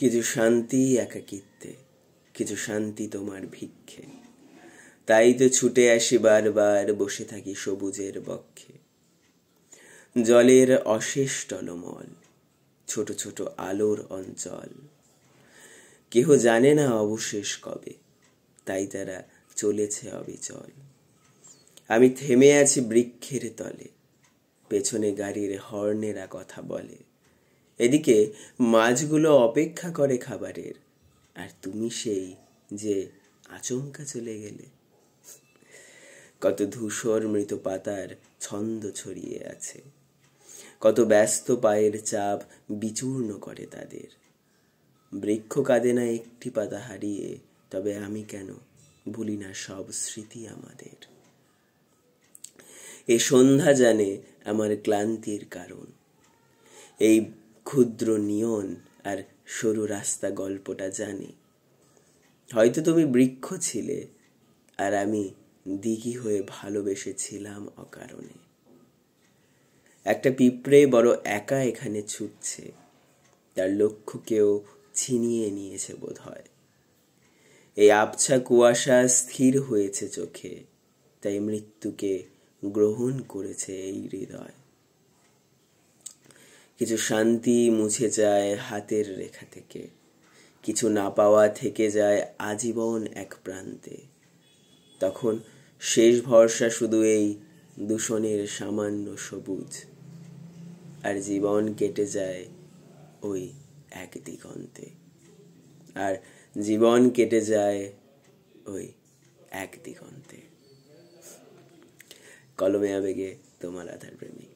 কিছু শান্তি একাকিত্বে কিছু শান্তি তোমার ভিক্ষে তাই তো ছুটে আসি বারবার বসে থাকি সবুজের বক্ষে জলের অশেষ টলমল ছোট ছোট আলোর অঞ্চল কেহ জানে না অবশেষ কবে তাই তারা চলেছে অবিচল আমি থেমে আছি বৃক্ষের তলে পেছনে গাড়ির হর্নেরা কথা বলে এদিকে মাছগুলো অপেক্ষা করে খাবারের আর তুমি সেই যে আচমকা চলে গেলে কত ধূসর মৃত পাতার ছন্দ ছড়িয়ে আছে কত ব্যস্ত পায়ের চাপ বিচূর্ণ করে তাদের বৃক্ষ কাঁদে না একটি পাতা হারিয়ে তবে আমি কেন ভুলি না সব স্মৃতি আমাদের এ সন্ধ্যা জানে আমার ক্লান্তির কারণ এই ক্ষুদ্র নিয়ন আর সরু রাস্তা গল্পটা জানি হয়তো তুমি বৃক্ষ ছিলে আর আমি দিঘি হয়ে ভালোবেসেছিলাম অকারণে একটা পিঁপড়ে বড় একা এখানে ছুটছে তার লক্ষ্য কেউ ছিনিয়ে নিয়েছে বোধ হয় এই আবছা কুয়াশা স্থির হয়েছে চোখে তাই মৃত্যুকে গ্রহণ করেছে এই হৃদয় কিছু শান্তি মুছে যায় হাতের রেখা থেকে কিছু না পাওয়া থেকে যায় আজীবন এক প্রান্তে তখন শেষ ভরসা শুধু এই দূষণের সামান্য সবুজ আর জীবন কেটে যায় ওই এক দিগন্তে আর জীবন কেটে যায় ওই এক দিগন্তে কলমে আবেগে তোমার আধার প্রেমিক